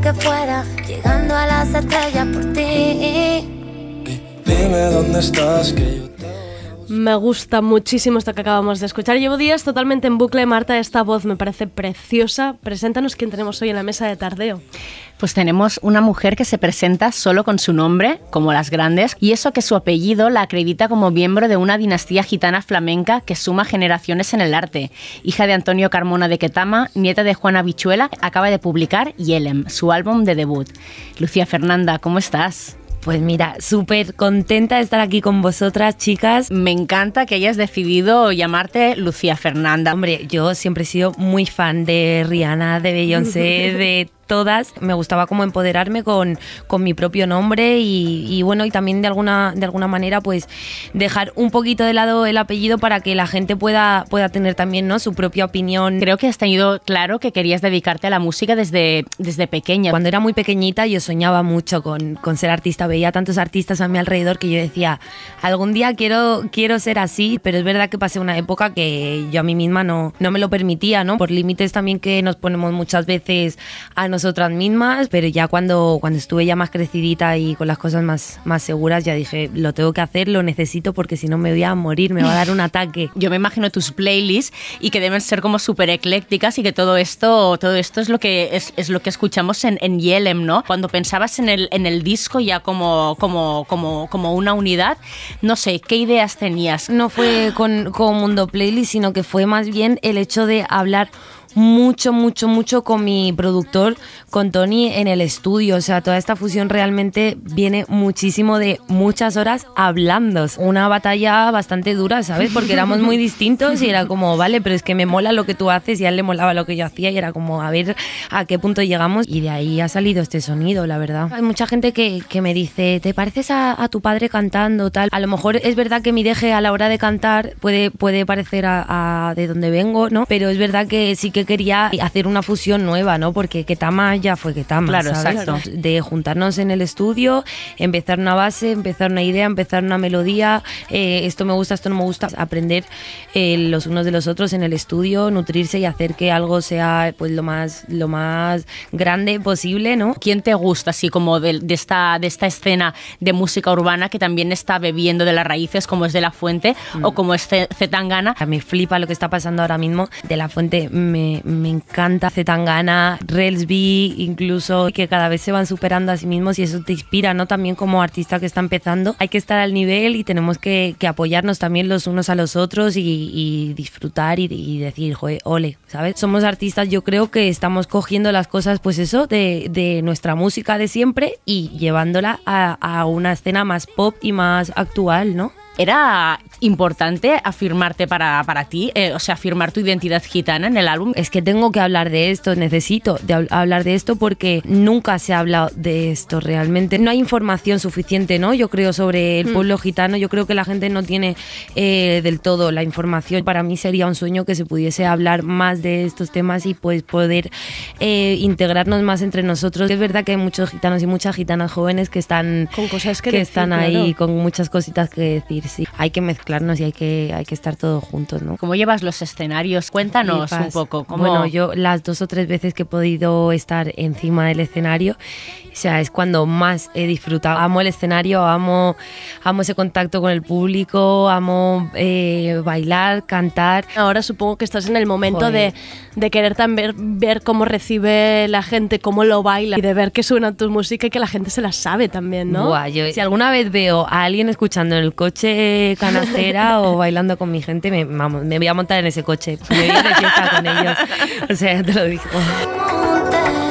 que fuera, llegando a las estrellas por ti. Dime dónde estás que yo me gusta muchísimo esto que acabamos de escuchar. Llevo días totalmente en bucle, Marta. Esta voz me parece preciosa. Preséntanos quién tenemos hoy en la mesa de tardeo. Pues tenemos una mujer que se presenta solo con su nombre, como las grandes, y eso que su apellido la acredita como miembro de una dinastía gitana flamenca que suma generaciones en el arte. Hija de Antonio Carmona de Quetama, nieta de Juana Bichuela, acaba de publicar Yelem, su álbum de debut. Lucía Fernanda, ¿cómo estás? Pues mira, súper contenta de estar aquí con vosotras, chicas. Me encanta que hayas decidido llamarte Lucía Fernanda. Hombre, yo siempre he sido muy fan de Rihanna, de Beyoncé, de todas, me gustaba como empoderarme con, mi propio nombre y, bueno, y también de alguna, de alguna manera pues dejar un poquito de lado el apellido para que la gente pueda, pueda tener también ¿no? su propia opinión. Creo que has tenido claro que querías dedicarte a la música desde, desde pequeña. Cuando era muy pequeñita yo soñaba mucho con, ser artista, veía tantos artistas a mi alrededor que yo decía, algún día quiero, quiero ser así, pero es verdad que pasé una época que yo a mí misma no, no me lo permitía, ¿no? Por límites también que nos ponemos muchas veces a nosotros otras mismas, pero ya cuando, cuando estuve ya más crecidita y con las cosas más, más seguras, ya dije, lo tengo que hacer, lo necesito porque si no me voy a morir, me va a dar un ataque. Yo me imagino tus playlists y que deben ser como súper eclécticas y que todo esto, todo esto es lo que es, lo que escuchamos en, en, Yelem, ¿no? Cuando pensabas en el, en el disco ya como, como, como, como una unidad, no sé, ¿qué ideas tenías? No fue con, con Mundo Playlist, sino que fue más bien el hecho de hablar mucho, mucho, mucho con mi productor, con Tony, en el estudio. O sea, toda esta fusión realmente viene muchísimo de muchas horas hablando. Una batalla bastante dura, ¿sabes? Porque éramos muy distintos y era como, vale, pero es que me mola lo que tú haces y a él le molaba lo que yo hacía y era como, a ver a qué punto llegamos. Y de ahí ha salido este sonido, la verdad. Hay mucha gente que, me dice, ¿te pareces a, tu padre cantando tal? A lo mejor es verdad que mi deje a la hora de cantar puede, puede parecer a de donde vengo, ¿no? Pero es verdad que sí que quería hacer una fusión nueva, ¿no? Porque Ketama ya fue Ketama. Claro, ¿sabes? exacto. De juntarnos en el estudio, empezar una base, empezar una idea, empezar una melodía, eh, esto me gusta, esto no me gusta, aprender eh, los unos de los otros en el estudio, nutrirse y hacer que algo sea pues lo más, lo más grande posible, ¿no? ¿Quién te gusta así como de, esta, de esta escena de música urbana que también está bebiendo de las raíces como es de la fuente o mm. como es Zetangana? Me flipa lo que está pasando ahora mismo. De la fuente me me, encanta Zetangana, Relsby, incluso que cada vez se van superando a sí mismos y eso te inspira, ¿no? También como artista que está empezando, hay que estar al nivel y tenemos que, apoyarnos también los unos a los otros y, disfrutar y, decir, joder, ole, ¿sabes? Somos artistas, yo creo que estamos cogiendo las cosas, pues eso, de, nuestra música de siempre y llevándola a, a una escena más pop y más actual, ¿no? era importante afirmarte para, para ti, eh, o sea, afirmar tu identidad gitana en el álbum. Es que tengo que hablar de esto, necesito de hablar de esto porque nunca se ha hablado de esto realmente. No hay información suficiente, ¿no? Yo creo sobre el mm. pueblo gitano, yo creo que la gente no tiene eh, del todo la información. Para mí sería un sueño que se pudiese hablar más de estos temas y pues poder eh, integrarnos más entre nosotros. Es verdad que hay muchos gitanos y muchas gitanas jóvenes que están, con cosas que, están ahí, con muchas cositas que decir, sí. Hay que mezclar mezclarnos y hay que, hay que estar todos juntos, ¿no? ¿Cómo llevas los escenarios? Cuéntanos un poco. Bueno, yo las dos o tres veces que he podido estar encima del escenario, o sea, es cuando más he disfrutado. Amo el escenario, amo, amo ese contacto con el público, amo eh, bailar, cantar. Ahora supongo que estás en el momento de, de, querer también ver cómo recibe la gente, cómo lo baila y de ver que suena tu música y que la gente se la sabe también, ¿no? si alguna vez veo a alguien escuchando en el coche o bailando con mi gente, me, me voy a montar en ese coche. voy a ir con ellos. O sea, te lo digo.